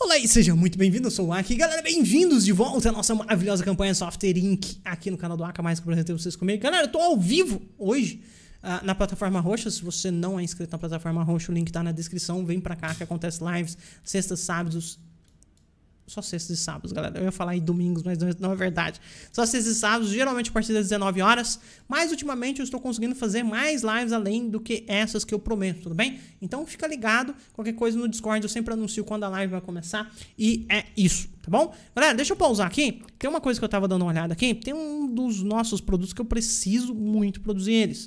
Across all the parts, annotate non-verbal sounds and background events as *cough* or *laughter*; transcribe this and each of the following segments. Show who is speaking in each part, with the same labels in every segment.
Speaker 1: Olá e seja muito bem-vindo, eu sou o Aki. Galera, bem-vindos de volta à nossa maravilhosa campanha Software Inc. aqui no canal do Aka, mais que eu apresentei vocês comigo. Galera, eu tô ao vivo hoje uh, na plataforma roxa. Se você não é inscrito na plataforma roxa, o link tá na descrição. Vem pra cá que acontece lives sextas, sábados só sextas e sábados, galera. Eu ia falar em domingos, mas não é, é verdade. Só sextas e sábados, geralmente a partir das 19 horas. Mas ultimamente eu estou conseguindo fazer mais lives além do que essas que eu prometo, tudo bem? Então fica ligado. Qualquer coisa no Discord eu sempre anuncio quando a live vai começar. E é isso, tá bom? Galera, deixa eu pausar aqui. Tem uma coisa que eu estava dando uma olhada aqui. Tem um dos nossos produtos que eu preciso muito produzir eles.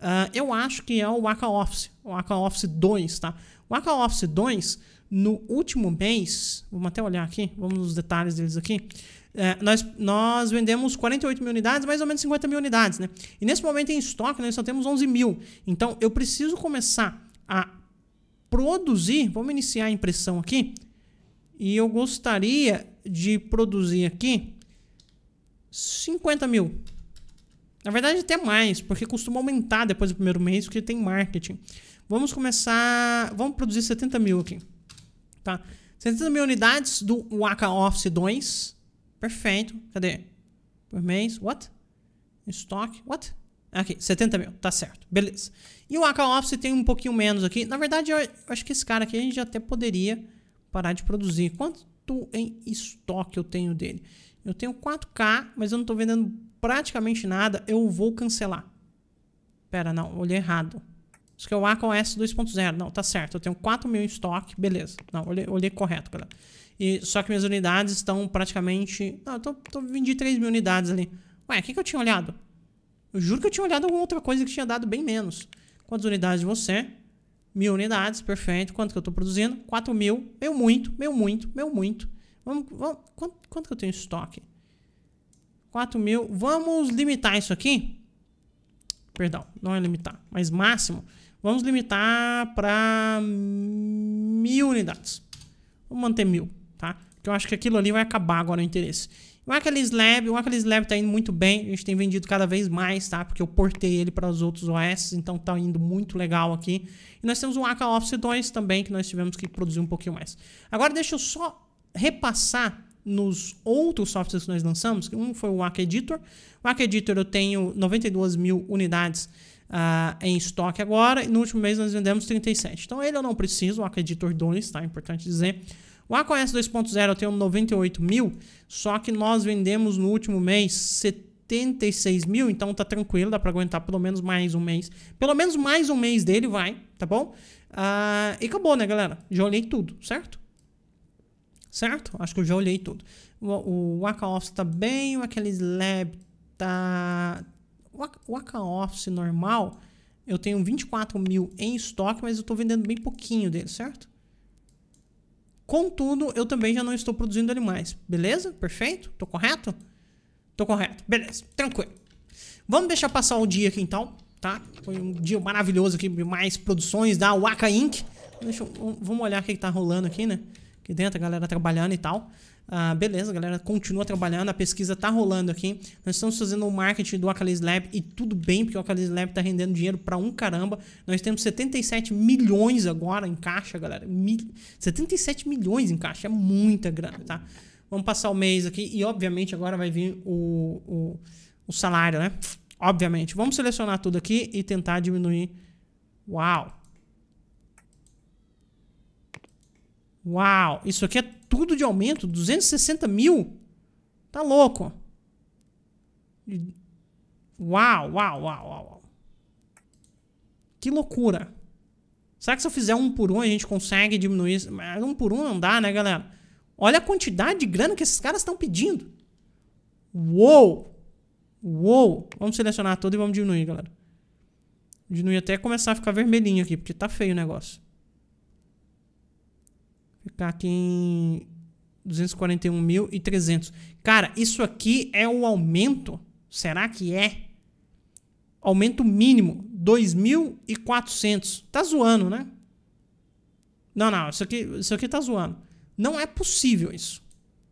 Speaker 1: Uh, eu acho que é o Waka Office, o Waka Office 2, tá? O Waka Office 2 no último mês, vamos até olhar aqui, vamos nos detalhes deles aqui. É, nós, nós vendemos 48 mil unidades, mais ou menos 50 mil unidades, né? E nesse momento em estoque nós só temos 11 mil. Então eu preciso começar a produzir. Vamos iniciar a impressão aqui. E eu gostaria de produzir aqui 50 mil. Na verdade, até mais, porque costuma aumentar depois do primeiro mês, porque tem marketing. Vamos começar. Vamos produzir 70 mil aqui tá? 70 mil unidades do Waka Office 2. Perfeito. Cadê? Por mês. What? Estoque. What? Aqui, 70 mil. Tá certo. Beleza. E o Waka Office tem um pouquinho menos aqui. Na verdade, eu acho que esse cara aqui a gente até poderia parar de produzir. Quanto em estoque eu tenho dele? Eu tenho 4K, mas eu não estou vendendo praticamente nada. Eu vou cancelar. Pera, não. Olhei errado. Isso que é o A com S 2.0. Não, tá certo. Eu tenho 4 mil em estoque. Beleza. Não, olhei, olhei correto, galera. E, só que minhas unidades estão praticamente... Não, eu tô, tô, vendi 3 mil unidades ali. Ué, o que, que eu tinha olhado? Eu juro que eu tinha olhado alguma outra coisa que tinha dado bem menos. Quantas unidades você? Mil unidades, perfeito. Quanto que eu tô produzindo? 4 mil. Meu muito, meu muito, meu muito. Vamos, vamos, quanto, quanto que eu tenho em estoque? 4 mil. Vamos limitar isso aqui? Perdão, não é limitar, mas máximo Vamos limitar para mil unidades. Vamos manter mil, tá? Porque eu acho que aquilo ali vai acabar agora o interesse. O Aqueles Lab, o Aqueles Lab tá indo muito bem, a gente tem vendido cada vez mais, tá? Porque eu portei ele para os outros OS, então tá indo muito legal aqui. E nós temos o Aqua Office 2 também, que nós tivemos que produzir um pouquinho mais. Agora deixa eu só repassar nos outros softwares que nós lançamos. Um foi o Aqua Editor. O Aqua Editor eu tenho 92 mil unidades uh, em estoque agora. E no último mês nós vendemos 37. Então ele eu não preciso, o Acreditor 2, tá? É importante dizer. O AcoS 2.0 eu tenho 98 mil, só que nós vendemos no último mês 76 mil, então tá tranquilo, dá para aguentar pelo menos mais um mês. Pelo menos mais um mês dele vai, tá bom? Uh, e acabou, né, galera? Já olhei tudo, certo? Certo? Acho que eu já olhei tudo. O, o Waka tá bem, o Aqueles Lab tá o Aka Office normal, eu tenho 24 mil em estoque, mas eu estou vendendo bem pouquinho dele, certo? Contudo, eu também já não estou produzindo ele mais. Beleza? Perfeito? estou correto? Estou correto. Beleza. Tranquilo. Vamos deixar passar o dia aqui então, tá? Foi um dia maravilhoso aqui mais produções da Waka Inc. Deixa eu, vamos olhar o que, está rolando aqui, né? Aqui dentro, a galera trabalhando e tal. Ah, beleza, galera, continua trabalhando, a pesquisa tá rolando aqui. Nós estamos fazendo o marketing do Acalis Lab e tudo bem, porque o Acalis Lab tá rendendo dinheiro para um caramba. Nós temos 77 milhões agora em caixa, galera. Mil... 77 milhões em caixa, é muita grana, tá? Vamos passar o mês aqui e, obviamente, agora vai vir o, o, o salário, né? Obviamente. Vamos selecionar tudo aqui e tentar diminuir. Uau! Uau, isso aqui é tudo de aumento? 260 mil? Tá louco. Uau, uau, uau, uau. Que loucura. Será que se eu fizer um por um a gente consegue diminuir? isso? Mas um por um não dá, né, galera? Olha a quantidade de grana que esses caras estão pedindo. Uou! Uou! Vamos selecionar tudo e vamos diminuir, galera. Diminuir até começar a ficar vermelhinho aqui, porque tá feio o negócio. Ficar aqui em 241.300. Cara, isso aqui é o aumento? Será que é? Aumento mínimo, 2.400. Tá zoando, né? Não, não, isso aqui, isso aqui tá zoando. Não é possível isso.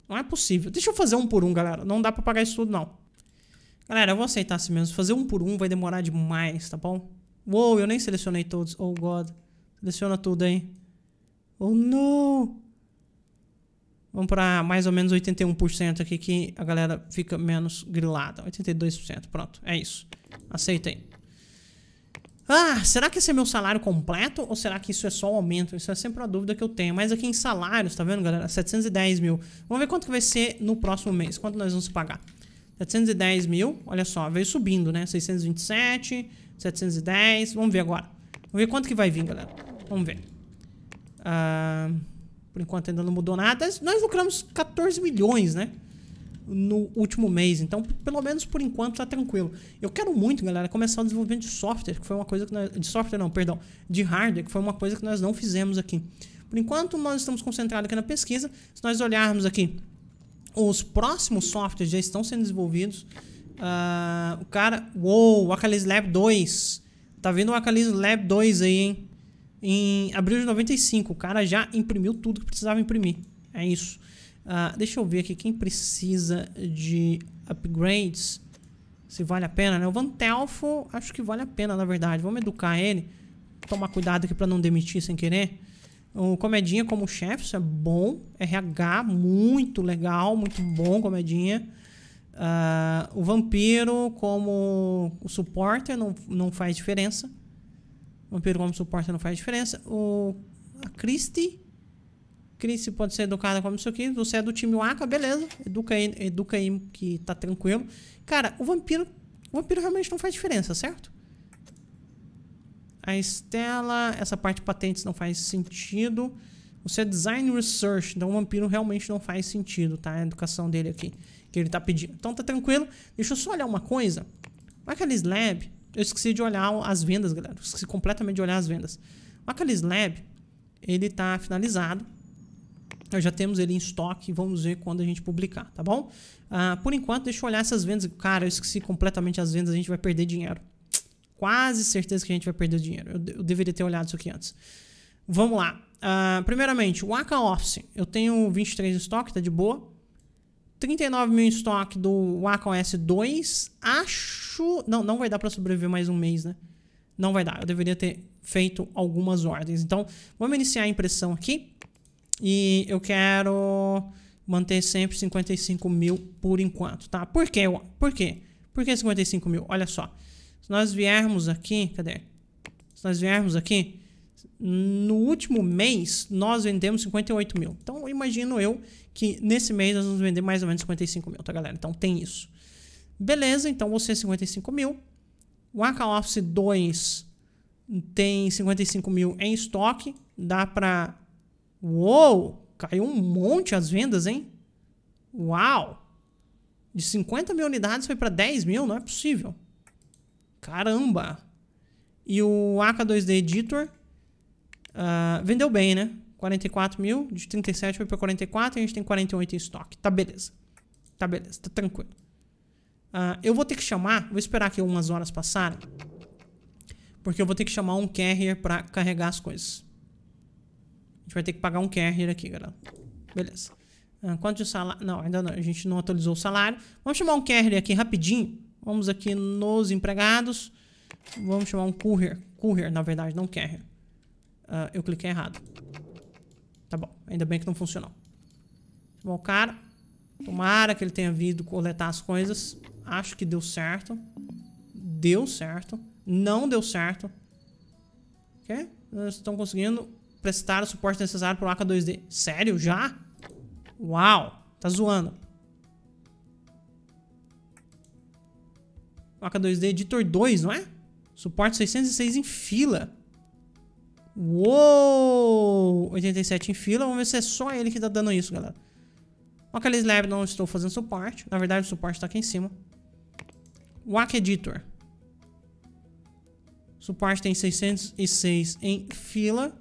Speaker 1: Não é possível. Deixa eu fazer um por um, galera. Não dá pra pagar isso tudo, não. Galera, eu vou aceitar assim mesmo. Fazer um por um vai demorar demais, tá bom? Uou, eu nem selecionei todos. Oh, God. Seleciona tudo, hein? Oh não! Vamos para mais ou menos 81% aqui que a galera fica menos grilada. 82%, pronto, é isso. Aceitei. Ah, será que esse é meu salário completo ou será que isso é só um aumento? Isso é sempre uma dúvida que eu tenho. Mas aqui em salários, tá vendo, galera? 710 mil. Vamos ver quanto que vai ser no próximo mês. Quanto nós vamos pagar? 710 mil, olha só, veio subindo, né? 627, 710, vamos ver agora. Vamos ver quanto que vai vir, galera. Vamos ver. Ah, por enquanto ainda não mudou nada. Nós lucramos 14 milhões, né? No último mês. Então, pelo menos por enquanto tá tranquilo. Eu quero muito, galera, começar o desenvolvimento de software, que foi uma coisa que nós, De software não, perdão. De hardware, que foi uma coisa que nós não fizemos aqui. Por enquanto, nós estamos concentrados aqui na pesquisa. Se nós olharmos aqui, os próximos softwares já estão sendo desenvolvidos. Uh, o cara. Uou, o Akalis Lab 2. Tá vendo o Akalis Lab 2 aí, hein? Em abril de 95, o cara já imprimiu tudo que precisava imprimir. É isso. Uh, deixa eu ver aqui quem precisa de upgrades. Se vale a pena, né? O Van Telfo, acho que vale a pena, na verdade. Vamos educar ele. Tomar cuidado aqui pra não demitir sem querer. O Comedinha como chefe, isso é bom. RH, muito legal, muito bom, Comedinha. Uh, o Vampiro como o supporter, não, não faz diferença. Vampiro como suporte não faz diferença. O, a Christie. Christie pode ser educada como isso aqui. Você é do time Waka, beleza. Educa aí, educa aí que tá tranquilo. Cara, o vampiro. O vampiro realmente não faz diferença, certo? A Estela, essa parte de patentes não faz sentido. Você é design research, então o vampiro realmente não faz sentido, tá? A educação dele aqui, que ele tá pedindo. Então tá tranquilo. Deixa eu só olhar uma coisa. Aqueles slab. Eu esqueci de olhar as vendas, galera. Eu esqueci completamente de olhar as vendas. O Acalis Lab, ele está finalizado. Nós já temos ele em estoque. Vamos ver quando a gente publicar, tá bom? Ah, por enquanto, deixa eu olhar essas vendas. Cara, eu esqueci completamente as vendas. A gente vai perder dinheiro. Quase certeza que a gente vai perder dinheiro. Eu, eu deveria ter olhado isso aqui antes. Vamos lá. Ah, primeiramente, o Aka Office. Eu tenho 23 em estoque, tá de boa. 39 mil em estoque do Aka S2. Acho acho. Não, não vai dar para sobreviver mais um mês, né? Não vai dar. Eu deveria ter feito algumas ordens. Então, vamos iniciar a impressão aqui. E eu quero manter sempre 55 mil por enquanto, tá? Por quê? Por quê? Por que 55 mil? Olha só. Se nós viermos aqui... Cadê? Se nós viermos aqui... No último mês, nós vendemos 58 mil. Então, imagino eu que nesse mês nós vamos vender mais ou menos 55 mil, tá, galera? Então, tem isso. Beleza, então você é 55 mil. O Office 2 tem 55 mil em estoque. Dá pra... Uou! Caiu um monte as vendas, hein? Uau! De 50 mil unidades foi pra 10 mil? Não é possível. Caramba! E o AK2D Editor uh, vendeu bem, né? 44 mil, de 37 foi pra 44, e a gente tem 48 em estoque. Tá beleza. Tá beleza, tá tranquilo. Uh, eu vou ter que chamar, vou esperar que umas horas passarem, porque eu vou ter que chamar um carrier pra carregar as coisas. A gente vai ter que pagar um carrier aqui, galera. Beleza. Uh, quanto de salário? Não, ainda não, a gente não atualizou o salário. Vamos chamar um carrier aqui rapidinho. Vamos aqui nos empregados. Vamos chamar um courier. Courier, na verdade, não carrier. Uh, eu cliquei errado. Tá bom, ainda bem que não funcionou. Bom, cara, tomara que ele tenha vindo coletar as coisas acho que deu certo. Deu certo. Não deu certo. Ok? Eles estão conseguindo prestar o suporte necessário para o AK2D. Sério? Já? Uau! Tá zoando. O AK2D Editor 2, não é? Suporte 606 em fila. Uou! 87 em fila. Vamos ver se é só ele que tá dando isso, galera. Aqueles lab não estou fazendo suporte. Na verdade, o suporte está aqui em cima. Wack Editor. Suporte tem 606 em fila.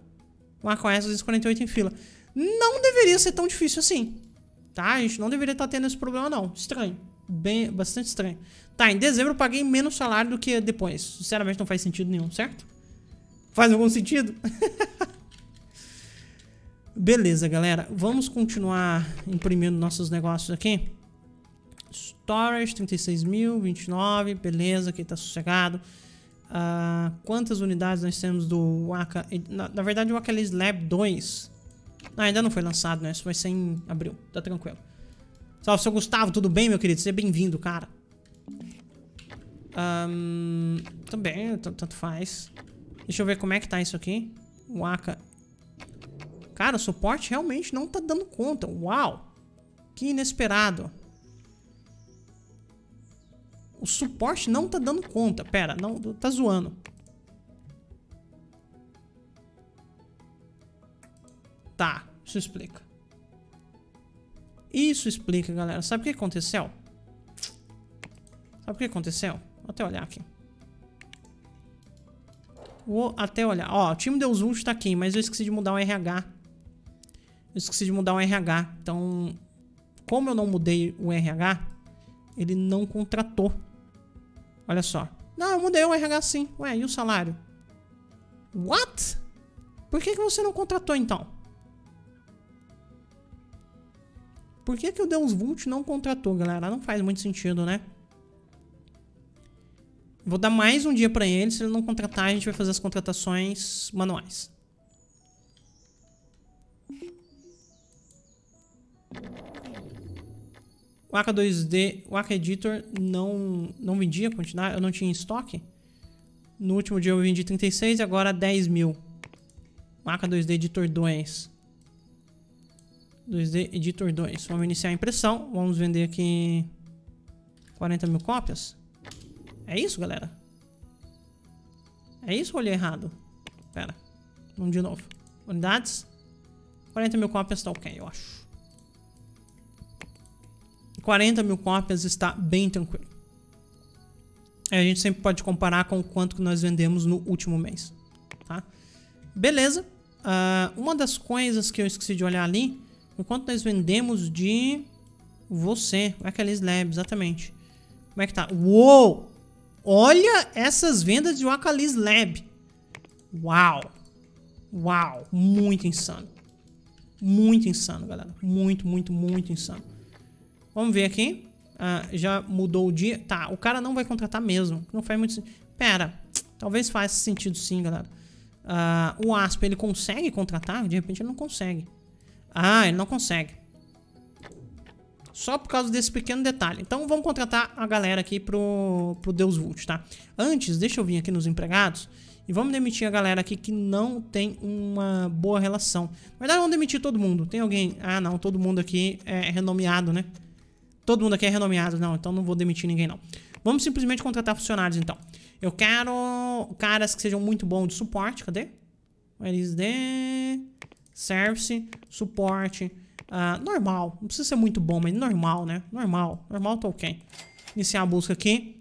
Speaker 1: macOS 248 em fila. Não deveria ser tão difícil assim. Tá? A gente não deveria estar tá tendo esse problema, não. Estranho. Bem, bastante estranho. Tá, em dezembro eu paguei menos salário do que depois. Sinceramente, não faz sentido nenhum, certo? Faz algum sentido? *laughs* Beleza, galera. Vamos continuar imprimindo nossos negócios aqui torres, 36 mil, 29, beleza, aqui tá sossegado. Uh, quantas unidades nós temos do Waka? Na, na verdade, o Waka Lab 2 ah, ainda não foi lançado, né? Isso vai ser em abril, tá tranquilo. Salve, seu Gustavo, tudo bem, meu querido? Seja bem-vindo, cara. Um, também, tanto faz. Deixa eu ver como é que tá isso aqui. Waka. Cara, o suporte realmente não tá dando conta. Uau! Que inesperado. O suporte não tá dando conta. Pera, não, tá zoando. Tá, isso explica. Isso explica, galera. Sabe o que aconteceu? Sabe o que aconteceu? Vou até olhar aqui. Vou até olhar. Ó, o time Deus Ult tá aqui, mas eu esqueci de mudar o RH. Eu esqueci de mudar o RH. Então, como eu não mudei o RH, ele não contratou. Olha só. Não, eu mudei o RH sim. Ué, e o salário? What? Por que, que você não contratou então? Por que, que o Deus Vult não contratou, galera? Não faz muito sentido, né? Vou dar mais um dia para ele. Se ele não contratar, a gente vai fazer as contratações manuais. O AK 2D, o Aka Editor não, não vendia, continuar, eu não tinha em estoque. No último dia eu vendi 36 e agora 10 mil. O AK 2D Editor 2. 2D Editor 2. Vamos iniciar a impressão. Vamos vender aqui 40 mil cópias. É isso, galera? É isso ou olhei errado? Pera. Vamos de novo. Unidades. 40 mil cópias tá ok, eu acho. 40 mil cópias está bem tranquilo. É, a gente sempre pode comparar com o quanto que nós vendemos no último mês. Tá? Beleza. Uh, uma das coisas que eu esqueci de olhar ali, quanto nós vendemos de você, Wackalies Lab, exatamente. Como é que tá? Uou! Olha essas vendas de Wakalis Lab. Uau! Uau! Muito insano. Muito insano, galera. Muito, muito, muito insano. Vamos ver aqui. Ah, já mudou o dia. Tá, o cara não vai contratar mesmo. Não faz muito sentido. Pera, talvez faça sentido sim, galera. Ah, o Asp, ele consegue contratar? De repente ele não consegue. Ah, ele não consegue. Só por causa desse pequeno detalhe. Então vamos contratar a galera aqui pro, pro Deus Vult, tá? Antes, deixa eu vir aqui nos empregados. E vamos demitir a galera aqui que não tem uma boa relação. Na verdade, vamos demitir todo mundo. Tem alguém... Ah, não. Todo mundo aqui é renomeado, né? todo mundo aqui é renomeado, não, então não vou demitir ninguém, não. Vamos simplesmente contratar funcionários, então. Eu quero caras que sejam muito bons de suporte, cadê? LSD, service, suporte, uh, normal. Não precisa ser muito bom, mas normal, né? Normal, normal tá ok. Iniciar a busca aqui.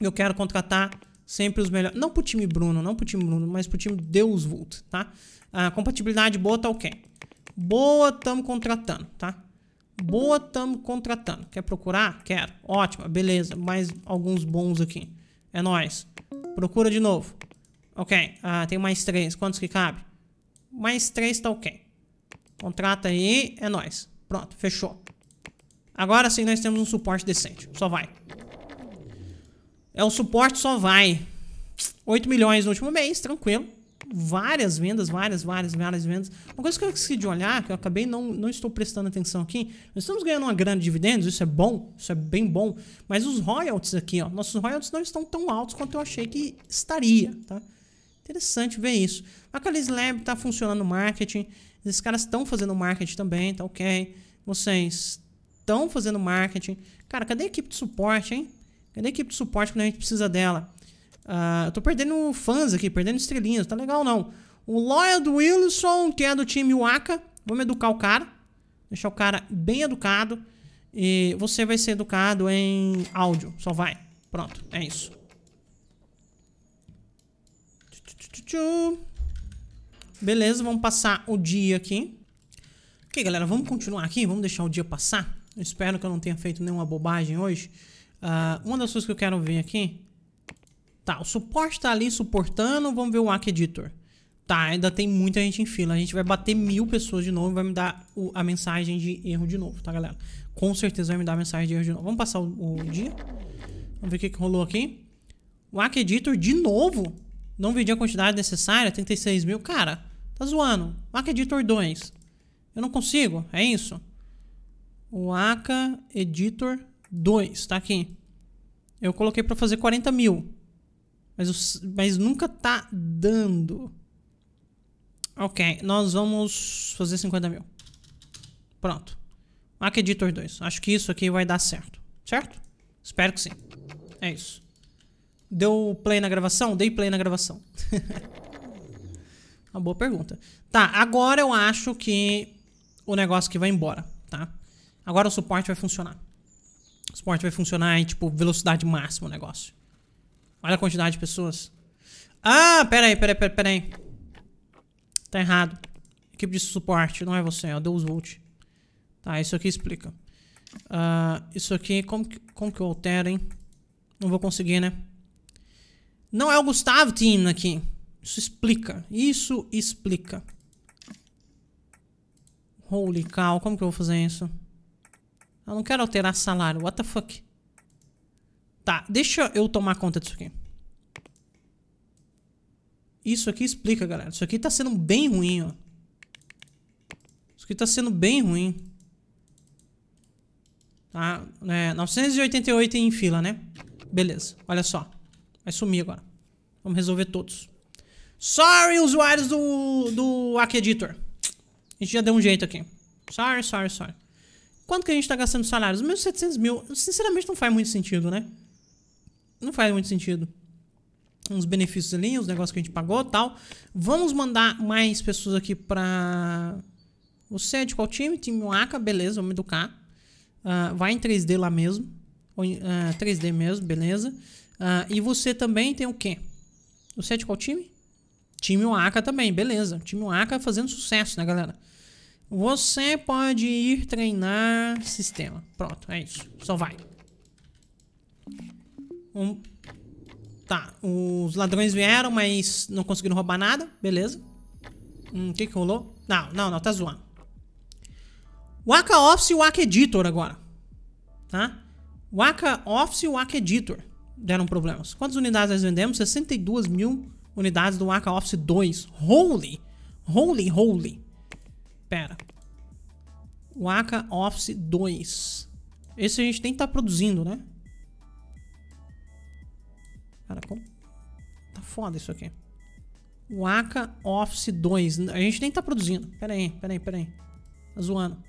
Speaker 1: Eu quero contratar sempre os melhores. Não pro time Bruno, não pro time Bruno, mas pro time Deus Vult, tá? Uh, compatibilidade boa tá ok. Boa, tamo contratando, tá? Boa, estamos contratando. Quer procurar? Quero. Ótima, beleza. Mais alguns bons aqui. É nóis. Procura de novo. Ok, ah, tem mais três. Quantos que cabe? Mais três tá ok. Contrata aí, é nóis. Pronto, fechou. Agora sim nós temos um suporte decente. Só vai. É o suporte, só vai. 8 milhões no último mês, tranquilo várias vendas, várias, várias, várias vendas. Uma coisa que eu esqueci de olhar, que eu acabei não, não estou prestando atenção aqui, nós estamos ganhando uma grande dividendos, isso é bom, isso é bem bom, mas os royalties aqui, ó, nossos royalties não estão tão altos quanto eu achei que estaria, tá? Interessante ver isso. A Calis Lab tá funcionando marketing, esses caras estão fazendo marketing também, tá ok. Vocês estão fazendo marketing. Cara, cadê a equipe de suporte, hein? Cadê a equipe de suporte quando a gente precisa dela? Uh, tô perdendo fãs aqui, perdendo estrelinhas, tá legal não. O Lloyd Wilson, que é do time Waka, vamos educar o cara, deixar o cara bem educado. E você vai ser educado em áudio, só vai. Pronto, é isso. Beleza, vamos passar o dia aqui. Ok, galera, vamos continuar aqui, vamos deixar o dia passar. espero que eu não tenha feito nenhuma bobagem hoje. Uh, uma das coisas que eu quero ver aqui Tá, o suporte tá ali suportando. Vamos ver o Arc Editor. Tá, ainda tem muita gente em fila. A gente vai bater mil pessoas de novo e vai me dar o, a mensagem de erro de novo, tá, galera? Com certeza vai me dar a mensagem de erro de novo. Vamos passar o, o dia. Vamos ver o que, que rolou aqui. O Arc Editor de novo. Não vendi a quantidade necessária, 36 mil. Cara, tá zoando. O Arc Editor 2. Eu não consigo, é isso? O Arc Editor 2, tá aqui. Eu coloquei pra fazer 40 mil mas, mas nunca tá dando. Ok, nós vamos fazer 50 mil. Pronto. Mac Editor 2. Acho que isso aqui vai dar certo. Certo? Espero que sim. É isso. Deu play na gravação? Dei play na gravação. *laughs* Uma boa pergunta. Tá, agora eu acho que o negócio que vai embora, tá? Agora o suporte vai funcionar. O suporte vai funcionar em, tipo, velocidade máxima o negócio. Olha a quantidade de pessoas. Ah, peraí, peraí, peraí, peraí. Tá errado. Equipe de suporte, não é você, é o Deus Volt. Tá, isso aqui explica. Uh, isso aqui, como que, como que eu altero, hein? Não vou conseguir, né? Não é o Gustavo Team aqui. Isso explica. Isso explica. Holy cow, como que eu vou fazer isso? Eu não quero alterar salário, what the fuck? Tá, deixa eu tomar conta disso aqui. Isso aqui explica, galera. Isso aqui tá sendo bem ruim, ó. Isso aqui tá sendo bem ruim. Tá? É, 988 em fila, né? Beleza, olha só. Vai sumir agora. Vamos resolver todos. Sorry, usuários do, do Aqueditor. A gente já deu um jeito aqui. Sorry, sorry, sorry. Quanto que a gente tá gastando de salários? 1.700 mil. Sinceramente, não faz muito sentido, né? não faz muito sentido. Uns benefícios ali, os negócios que a gente pagou tal. Vamos mandar mais pessoas aqui pra. Você é de qual time? Time Waka, beleza, vamos educar. Uh, vai em 3D lá mesmo. Ou, uh, ah, 3D mesmo, beleza. Uh, e você também tem o quê? Você é de qual time? Time Waka também, beleza. Time Waka fazendo sucesso, né, galera? Você pode ir treinar sistema. Pronto, é isso. Só vai. Um... Tá, os ladrões vieram, mas não conseguiram roubar nada. Beleza. Hum, o que que rolou? Não, não, não, tá zoando. Waka Office e Waka Editor agora. Tá? Waka Office e Waka Editor deram problemas. Quantas unidades nós vendemos? 62 mil unidades do Waka Office 2. Holy! Holy, holy. Pera. Waka Office 2. Esse a gente tem que tá produzindo, né? Cara, como... Tá foda isso aqui. O Office 2. A gente nem tá produzindo. Pera aí, pera aí, pera aí. Tá zoando.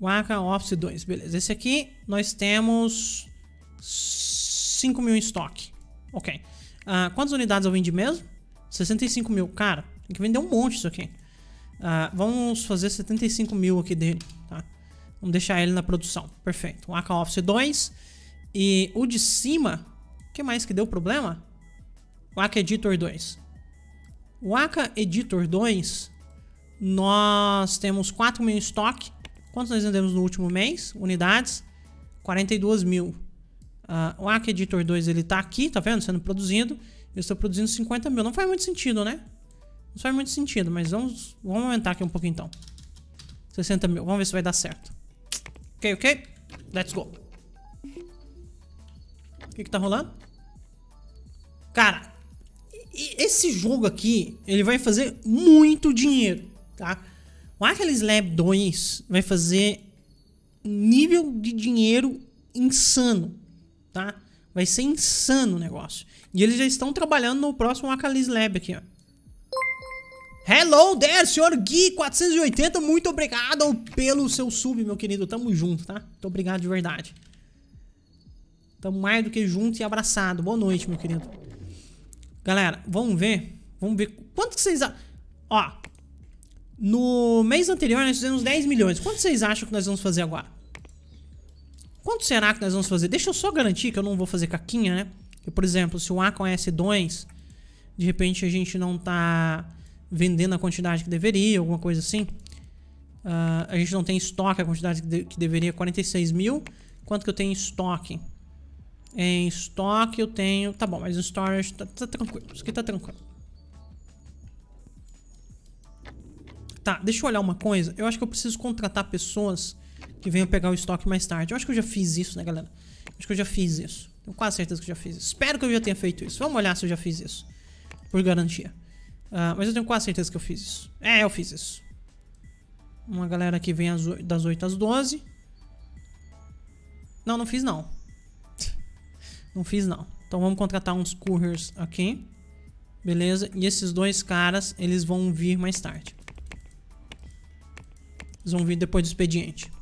Speaker 1: O Office 2, beleza. Esse aqui nós temos 5 mil em estoque. Ok. Uh, quantas unidades eu vendi mesmo? 65 mil. Cara, tem que vender um monte isso aqui. Uh, vamos fazer 75 mil aqui dele, tá? Vamos deixar ele na produção. Perfeito. O Office 2. E o de cima que mais que deu problema? Waka Editor 2. Waka Editor 2, nós temos 4 mil em estoque. Quantos nós vendemos no último mês? Unidades? 42 mil. Uh, o Waka Editor 2 ele tá aqui, tá vendo? Sendo produzido. Eu estou produzindo 50 mil. Não faz muito sentido, né? Não faz muito sentido, mas vamos, vamos aumentar aqui um pouquinho então. 60 mil. Vamos ver se vai dar certo. Ok, ok. Let's go. O que, que tá rolando? Cara, esse jogo aqui, ele vai fazer muito dinheiro, tá? O Atlas Lab 2 vai fazer nível de dinheiro insano, tá? Vai ser insano o negócio. E eles já estão trabalhando no próximo Akalis Lab aqui, ó. Hello there, senhor Gui480, muito obrigado pelo seu sub, meu querido. Tamo junto, tá? Muito obrigado de verdade. Tamo mais do que junto e abraçado. Boa noite, meu querido. Galera, vamos ver. Vamos ver quanto que vocês... acham? Ó, no mês anterior nós fizemos 10 milhões. Quanto vocês acham que nós vamos fazer agora? Quanto será que nós vamos fazer? Deixa eu só garantir que eu não vou fazer caquinha, né? Porque, por exemplo, se o A com S2, é de repente a gente não tá vendendo a quantidade que deveria, alguma coisa assim. Uh, a gente não tem estoque a quantidade que, de que deveria, 46 mil. Quanto que eu tenho em estoque? Em estoque eu tenho... Tá bom, mas em storage tá, tá tranquilo. Isso aqui tá tranquilo. Tá, deixa eu olhar uma coisa. Eu acho que eu preciso contratar pessoas que venham pegar o estoque mais tarde. Eu acho que eu já fiz isso, né, galera? Acho que eu já fiz isso. Tenho quase certeza que eu já fiz isso. Espero que eu já tenha feito isso. Vamos olhar se eu já fiz isso. Por garantia. Uh, mas eu tenho quase certeza que eu fiz isso. É, eu fiz isso. Uma galera que vem das 8 às 12. Não, não fiz não. Não fiz não. Então vamos contratar uns couriers aqui. Beleza? E esses dois caras, eles vão vir mais tarde. Eles vão vir depois do expediente.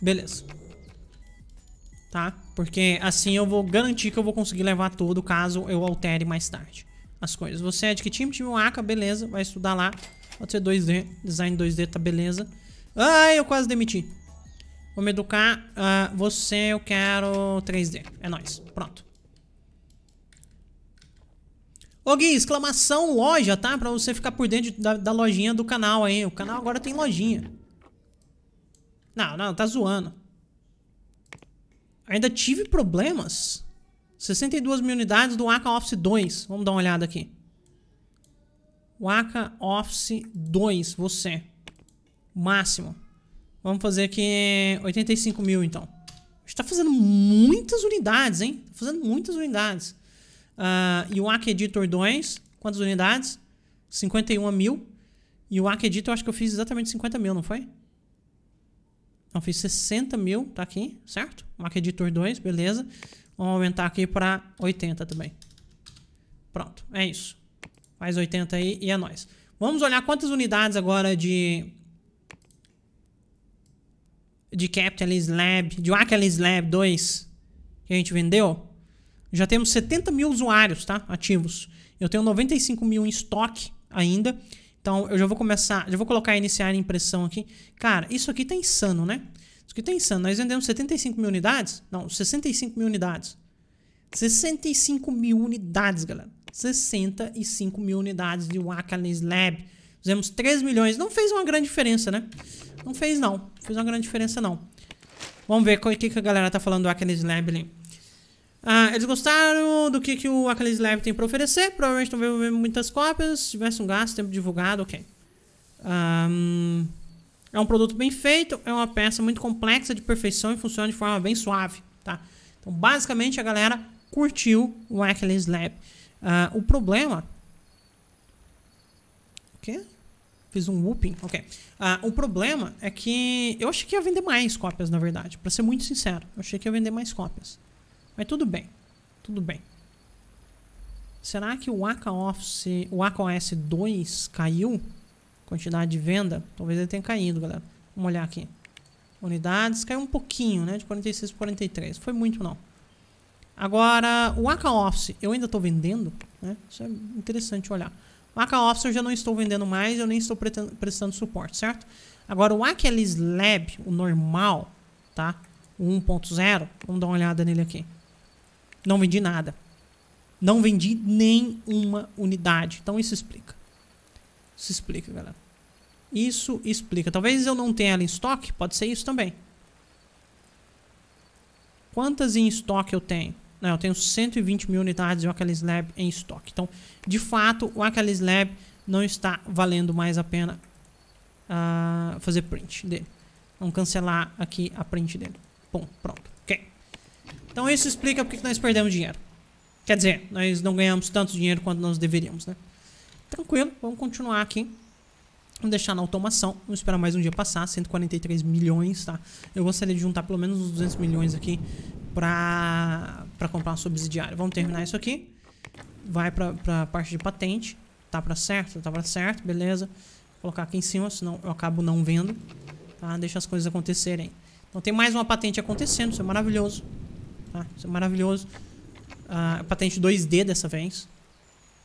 Speaker 1: Beleza. Tá? Porque assim eu vou garantir que eu vou conseguir levar tudo caso eu altere mais tarde as coisas. Você é de que time? Time Waka, beleza. Vai estudar lá. Pode ser 2D. Design 2D tá beleza. Ai, eu quase demiti. Vou me educar. Uh, você, eu quero 3D. É nóis. Pronto. Ô Gui, exclamação loja, tá? Pra você ficar por dentro da, da lojinha do canal aí. O canal agora tem lojinha. Não, não, tá zoando. Ainda tive problemas. 62 mil unidades do Aka Office 2. Vamos dar uma olhada aqui. Waka Office 2, você. Máximo. Vamos fazer aqui 85 mil, então. A gente tá fazendo muitas unidades, hein? Tá fazendo muitas unidades. Uh, e o Arc Editor 2, quantas unidades? 51 mil. E o Arc Editor eu acho que eu fiz exatamente 50 mil, não foi? Não, fiz 60 mil, tá aqui, certo? O Arc Editor 2, beleza. Vamos aumentar aqui para 80 também. Pronto, é isso. Faz 80 aí e é nóis. Vamos olhar quantas unidades agora de de Capitalist Lab, de Wackerless Lab 2, que a gente vendeu, já temos 70 mil usuários tá? ativos. Eu tenho 95 mil em estoque ainda. Então eu já vou começar, já vou colocar iniciar a impressão aqui. Cara, isso aqui tá insano, né? Isso aqui tá insano. Nós vendemos 75 mil unidades? Não, 65 mil unidades. 65 mil unidades, galera. 65 mil unidades de Wackerless Lab. Fizemos 3 milhões. Não fez uma grande diferença, né? Não fez, não. Não fez uma grande diferença, não. Vamos ver o que, que a galera tá falando do Achilles Lab ali. Ah, eles gostaram do que, que o Achilles Lab tem pra oferecer. Provavelmente não vendo muitas cópias. Se tivesse um gasto, tempo divulgado, ok. Um, é um produto bem feito. É uma peça muito complexa de perfeição e funciona de forma bem suave, tá? Então, basicamente, a galera curtiu o Achilles Lab. Uh, ah, o problema Fiz um whooping, ok. Ah, o problema é que eu achei que ia vender mais cópias, na verdade. Pra ser muito sincero, eu achei que ia vender mais cópias. Mas tudo bem, tudo bem. Será que o Aka Office, o Aka OS 2 caiu? Quantidade de venda? Talvez ele tenha caído, galera. Vamos olhar aqui. Unidades, caiu um pouquinho, né? De 46 para 43. Foi muito, não. Agora, o Aka Office, eu ainda estou vendendo, né? Isso é interessante olhar. O Officer eu já não estou vendendo mais, eu nem estou prestando suporte, certo? Agora, o Aquelis Lab, o normal, tá? O 1.0, vamos dar uma olhada nele aqui. Não vendi nada. Não vendi nenhuma unidade. Então, isso explica. Isso explica, galera. Isso explica. Talvez eu não tenha ela em estoque, pode ser isso também. Quantas em estoque eu tenho? Não, né, eu tenho 120 mil unidades de Oculus Lab em estoque. Então, de fato, o Oculus Lab não está valendo mais a pena uh, fazer print dele. Vamos cancelar aqui a print dele. Bom, pronto. Ok. Então isso explica porque que nós perdemos dinheiro. Quer dizer, nós não ganhamos tanto dinheiro quanto nós deveríamos, né? Tranquilo, vamos continuar aqui. Vamos deixar na automação. Vamos esperar mais um dia passar. 143 milhões, tá? Eu gostaria de juntar pelo menos uns 200 milhões aqui pra, pra comprar uma subsidiária. Vamos terminar isso aqui. Vai pra, pra parte de patente. Tá pra certo? Tá pra certo, beleza. Vou colocar aqui em cima, senão eu acabo não vendo. Tá? Deixa as coisas acontecerem. Então tem mais uma patente acontecendo. Isso é maravilhoso. Tá? Isso é maravilhoso. Uh, patente 2D dessa vez.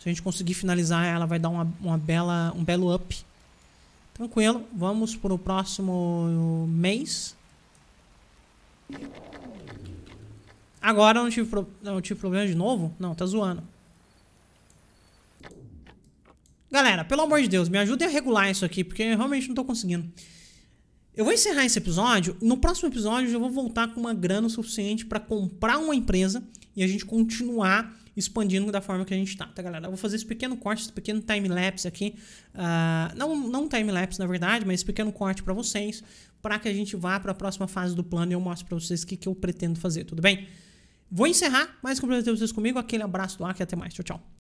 Speaker 1: Se a gente conseguir finalizar, ela vai dar uma, uma bela, um belo up Tranquilo, vamos para o próximo mês. Agora eu não tive, pro... não tive problema de novo? Não, tá zoando. Galera, pelo amor de Deus, me ajudem a regular isso aqui, porque eu realmente não tô conseguindo. Eu vou encerrar esse episódio. No próximo episódio, eu vou voltar com uma grana suficiente para comprar uma empresa e a gente continuar expandindo da forma que a gente tá, tá galera? Eu vou fazer esse pequeno corte, esse pequeno time-lapse aqui, uh, não, não time-lapse na verdade, mas esse pequeno corte para vocês, para que a gente vá para a próxima fase do plano e eu mostro para vocês o que, que eu pretendo fazer, tudo bem? Vou encerrar, prazer ter vocês comigo, aquele abraço do ar e até mais, tchau, tchau.